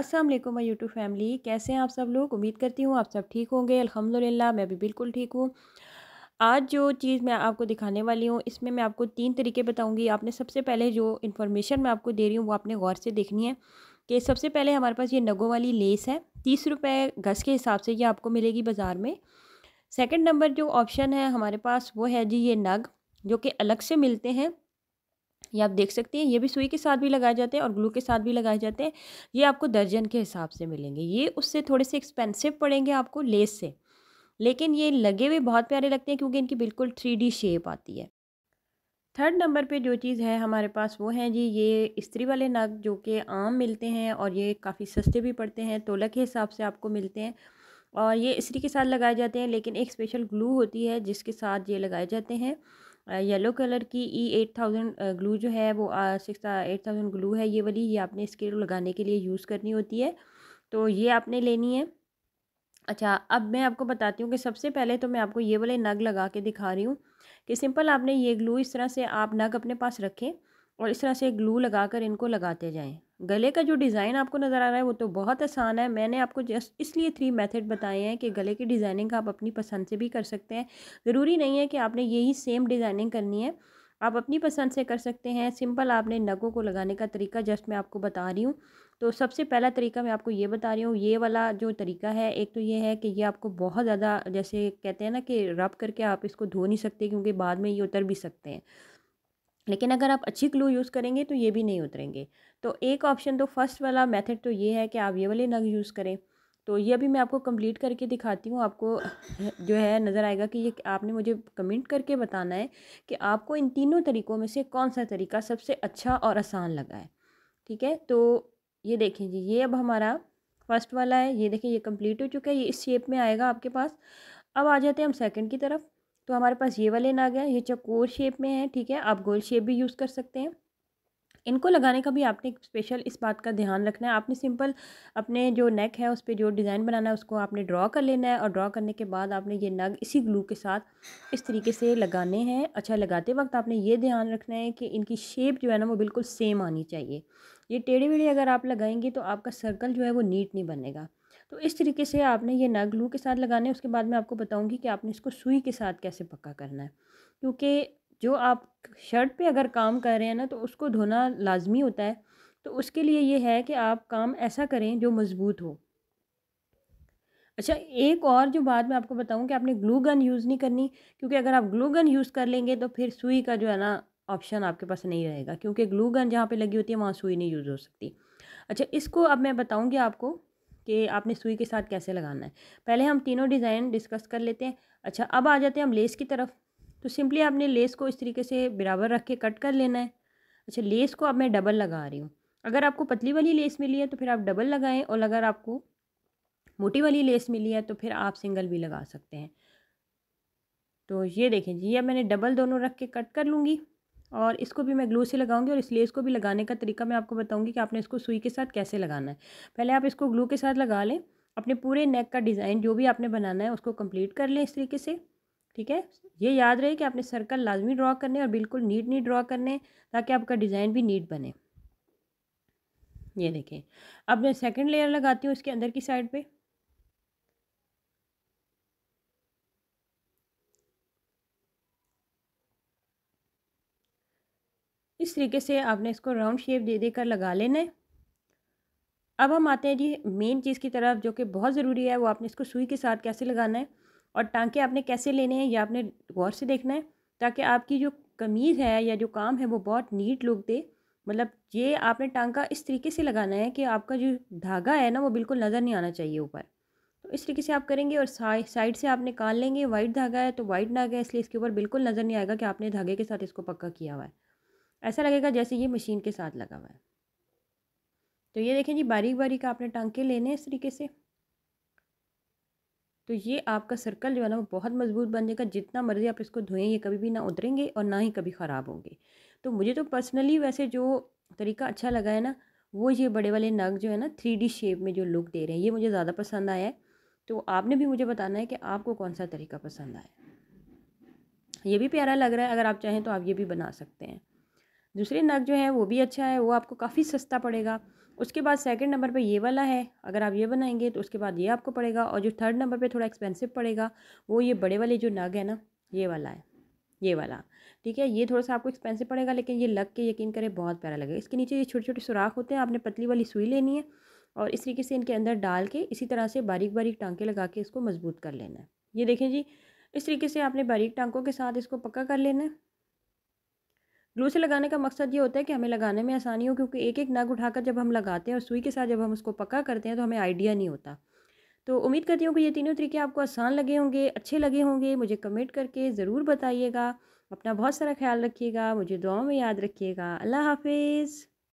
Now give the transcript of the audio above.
Aslam my YouTube family कैसे हैं आप सब लोग उम्मीद करती हूँ आप सब ठीक होंगे अल्हम्दुलिल्लाह मैं भी बिल्कुल ठीक हूँ आज जो चीज़ मैं आपको दिखाने वाली हूँ इसमें मैं आपको तीन तरीके बताऊँगी आपने सबसे पहले जो इन्फॉर्मेशन मैं आपको दे रही हूँ वो आपने गौर से देखनी है कि सबसे पहले हमारे पास ये नगों वाली लेस है तीस रुपये गज़ के हिसाब से ये आपको मिलेगी बाज़ार में सेकेंड नंबर जो ऑप्शन है हमारे पास वो है जी ये नग जो कि अलग से मिलते हैं ये आप देख सकते हैं ये भी सुई के साथ भी लगाए जाते हैं और ग्लू के साथ भी लगाए जाते हैं ये आपको दर्जन के हिसाब से मिलेंगे ये उससे थोड़े से एक्सपेंसिव पड़ेंगे आपको लेस से लेकिन ये लगे हुए बहुत प्यारे लगते हैं क्योंकि इनकी बिल्कुल थ्री शेप आती है थर्ड नंबर पे जो चीज़ है हमारे पास वो है जी ये इस्त्री वाले नग जो कि आम मिलते हैं और ये काफ़ी सस्ते भी पड़ते हैं तोला के हिसाब से आपको मिलते हैं और ये इस्त्री के साथ लगाए जाते हैं लेकिन एक स्पेशल ग्लू होती है जिसके साथ ये लगाए जाते हैं येलो कलर की ई एट थाउजेंड ग्लू जो है वो सिक्स एट थाउजेंड ग्लू है ये वाली ये आपने इसके लगाने के लिए यूज़ करनी होती है तो ये आपने लेनी है अच्छा अब मैं आपको बताती हूँ कि सबसे पहले तो मैं आपको ये वाले नग लगा के दिखा रही हूँ कि सिंपल आपने ये ग्लू इस तरह से आप नग अपने पास रखें और इस तरह से ग्लू लगा कर इनको लगाते जाएँ गले का जो डिज़ाइन आपको नज़र आ रहा है वो तो बहुत आसान है मैंने आपको जस्ट इसलिए थ्री मेथड बताए हैं कि गले की डिज़ाइनिंग आप अपनी पसंद से भी कर सकते हैं ज़रूरी नहीं है कि आपने यही सेम डिज़ाइनिंग करनी है आप अपनी पसंद से कर सकते हैं सिंपल आपने नगों को लगाने का तरीका जस्ट मैं आपको बता रही हूँ तो सबसे पहला तरीका मैं आपको ये बता रही हूँ ये वाला जो तरीका है एक तो ये है कि ये आपको बहुत ज़्यादा जैसे कहते हैं ना कि रब करके आप इसको धो नहीं सकते क्योंकि बाद में ये उतर भी सकते हैं लेकिन अगर आप अच्छी ग्लू यूज़ करेंगे तो ये भी नहीं उतरेंगे तो एक ऑप्शन तो फर्स्ट वाला मेथड तो ये है कि आप ये वाले नग यूज़ करें तो ये अभी मैं आपको कंप्लीट करके दिखाती हूँ आपको जो है नज़र आएगा कि ये आपने मुझे कमेंट करके बताना है कि आपको इन तीनों तरीक़ों में से कौन सा तरीका सबसे अच्छा और आसान लगा है ठीक है तो ये देखें जी ये अब हमारा फर्स्ट वाला है ये देखें ये कम्प्लीट हो चुका है ये इस शेप में आएगा आपके पास अब आ जाते हैं हम सेकेंड की तरफ तो हमारे पास ये वाले नग हैं ये चकोर शेप में है ठीक है आप गोल शेप भी यूज़ कर सकते हैं इनको लगाने का भी आपने स्पेशल इस बात का ध्यान रखना है आपने सिंपल अपने जो नेक है उस पर जो डिज़ाइन बनाना है उसको आपने ड्रॉ कर लेना है और ड्रॉ करने के बाद आपने ये नग इसी ग्लू के साथ इस तरीके से लगाने हैं अच्छा लगाते वक्त आपने ये ध्यान रखना है कि इनकी शेप जो है ना वो बिल्कुल सेम आनी चाहिए ये टेढ़े वेढ़े अगर आप लगाएंगे तो आपका सर्कल जो है वो नीट नहीं बनेगा तो इस तरीके से आपने ये ना ग्लू के साथ लगाने उसके बाद मैं आपको बताऊँगी कि आपने इसको सुई के साथ कैसे पक्का करना है क्योंकि जो आप शर्ट पर अगर काम कर रहे हैं ना तो उसको धोना लाजमी होता है तो उसके लिए ये है कि आप काम ऐसा करें जो मज़बूत हो अच्छा एक और जो बात मैं आपको बताऊं कि आपने ग्लू गन यूज़ नहीं करनी क्योंकि अगर आप ग्लू गन यूज़ कर लेंगे तो फिर सुई का जो है ना ऑप्शन आपके पास नहीं रहेगा क्योंकि ग्लू गन जहाँ पे लगी होती है वहाँ सुई नहीं यूज़ हो सकती अच्छा इसको अब मैं बताऊँगी आपको कि आपने सुई के साथ कैसे लगाना है पहले हम तीनों डिज़ाइन डिस्कस कर लेते हैं अच्छा अब आ जाते हैं हम लेस की तरफ तो सिंपली आपने लेस को इस तरीके से बराबर रख के कट कर लेना है अच्छा लेस को अब मैं डबल लगा रही हूँ अगर आपको पतली वाली लेस मिली है तो फिर आप डबल लगाएं और अगर आपको मोटी वाली लेस मिली है तो फिर आप सिंगल भी लगा सकते हैं तो ये देखें जी ये मैंने डबल दोनों रख के कट कर लूँगी और इसको भी मैं ग्लू से लगाऊंगी और इस लेस को भी लगाने का तरीका मैं आपको बताऊंगी कि आपने इसको सुई के साथ कैसे लगाना है पहले आप इसको ग्लू के साथ लगा लें अपने पूरे नेक का डिज़ाइन जो भी आपने बनाना है उसको कंप्लीट कर लें इस तरीके से ठीक है ये याद रहे कि आपने सर्कल लाजमी ड्रा करने और बिल्कुल नीट नीट ड्रा करने ताकि आपका डिज़ाइन भी नीट बने ये देखें अब मैं सेकेंड लेयर लगाती हूँ इसके अंदर की साइड पर इस तरीके से आपने इसको राउंड शेप दे देकर लगा लेना है अब हम आते हैं जी मेन चीज़ की तरफ जो कि बहुत ज़रूरी है वो आपने इसको सुई के साथ कैसे लगाना है और टांके आपने कैसे लेने हैं या आपने गौर से देखना है ताकि आपकी जो कमीज़ है या जो काम है वो बहुत नीट लुक दे मतलब ये आपने टांका इस तरीके से लगाना है कि आपका जो धागा है ना वो बिल्कुल नज़र नहीं आना चाहिए ऊपर तो इस तरीके से आप करेंगे और साइड से आप निकाल लेंगे वाइट धागा है तो वाइट धागा है इसलिए इसके ऊपर बिल्कुल नज़र नहीं आएगा कि आपने धागे के साथ इसको पक्का किया हुआ है ऐसा लगेगा जैसे ये मशीन के साथ लगा हुआ है तो ये देखें जी बारीक बारीक आपने टांके लेने इस तरीके से तो ये आपका सर्कल जो है ना वो बहुत मजबूत बन जाएगा जितना मर्ज़ी आप इसको धोएं ये कभी भी ना उतरेंगे और ना ही कभी ख़राब होंगे तो मुझे तो पर्सनली वैसे जो तरीका अच्छा लगा है ना वो ये बड़े वाले नग जो है ना थ्री शेप में जो लुक दे रहे हैं ये मुझे ज़्यादा पसंद आया है तो आपने भी मुझे बताना है कि आपको कौन सा तरीका पसंद आया ये भी प्यारा लग रहा है अगर आप चाहें तो आप ये भी बना सकते हैं दूसरे नग जो है वो भी अच्छा है वो आपको काफ़ी सस्ता पड़ेगा उसके बाद सेकंड नंबर पे ये वाला है अगर आप ये बनाएंगे तो उसके बाद ये आपको पड़ेगा और जो थर्ड नंबर पे थोड़ा एक्सपेंसिव पड़ेगा वो ये बड़े वाले जो नग है ना ये वाला है ये वाला ठीक है ये थोड़ा सा आपको एक्सपेंसिव पड़ेगा लेकिन ये लग के यकीन करें बहुत प्यारा लगेगा इसके नीचे ये छोटे छोटे सुराख होते हैं आपने पतली वाली सुई लेनी है और इस तरीके से इनके अंदर डाल के इसी तरह से बारीक बारीक टांके लगा के इसको मजबूत कर लेना है ये देखें जी इस तरीके से आपने बारीक टांकों के साथ इसको पक्का कर लेना है ग्लू से लगाने का मकसद ये होता है कि हमें लगाने में आसानी हो क्योंकि एक एक नग उठाकर जब हम लगाते हैं और सुई के साथ जब हम उसको पक्का करते हैं तो हमें आइडिया नहीं होता तो उम्मीद करती हूँ कि ये तीनों तरीके आपको आसान लगे होंगे अच्छे लगे होंगे मुझे कमेंट करके ज़रूर बताइएगा अपना बहुत सारा ख्याल रखिएगा मुझे दुआओं में याद रखिएगा अल्लाह हाफिज़